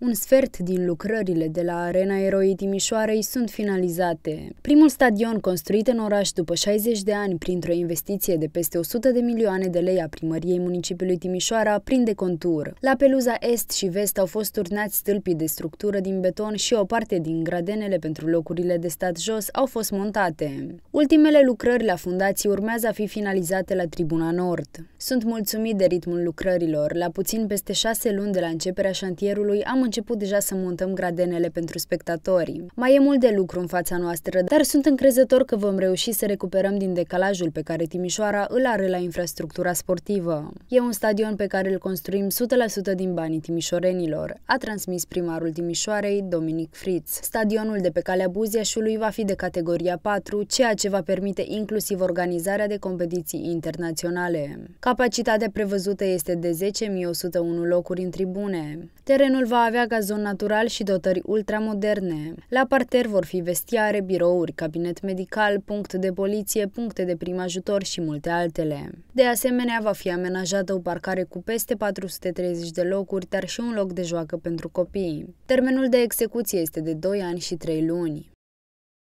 Un sfert din lucrările de la Arena Eroii Timișoarei sunt finalizate. Primul stadion construit în oraș după 60 de ani printr-o investiție de peste 100 de milioane de lei a primăriei municipiului Timișoara prinde contur. La peluza est și vest au fost turnați stâlpii de structură din beton și o parte din gradenele pentru locurile de stat jos au fost montate. Ultimele lucrări la fundații urmează a fi finalizate la Tribuna Nord. Sunt mulțumit de ritmul lucrărilor. La puțin peste șase luni de la începerea șantierului am început deja să montăm gradenele pentru spectatorii. Mai e mult de lucru în fața noastră, dar sunt încrezător că vom reuși să recuperăm din decalajul pe care Timișoara îl are la infrastructura sportivă. E un stadion pe care îl construim 100% din banii timișorenilor, a transmis primarul Timișoarei, Dominic Fritz. Stadionul de pe calea Buziașului va fi de categoria 4, ceea ce va permite inclusiv organizarea de competiții internaționale. Capacitatea prevăzută este de 10.101 locuri în tribune. Terenul va avea avea gazon natural și dotări ultramoderne. La parter vor fi vestiare, birouri, cabinet medical, punct de poliție, puncte de prim ajutor și multe altele. De asemenea, va fi amenajată o parcare cu peste 430 de locuri, dar și un loc de joacă pentru copii. Termenul de execuție este de 2 ani și 3 luni.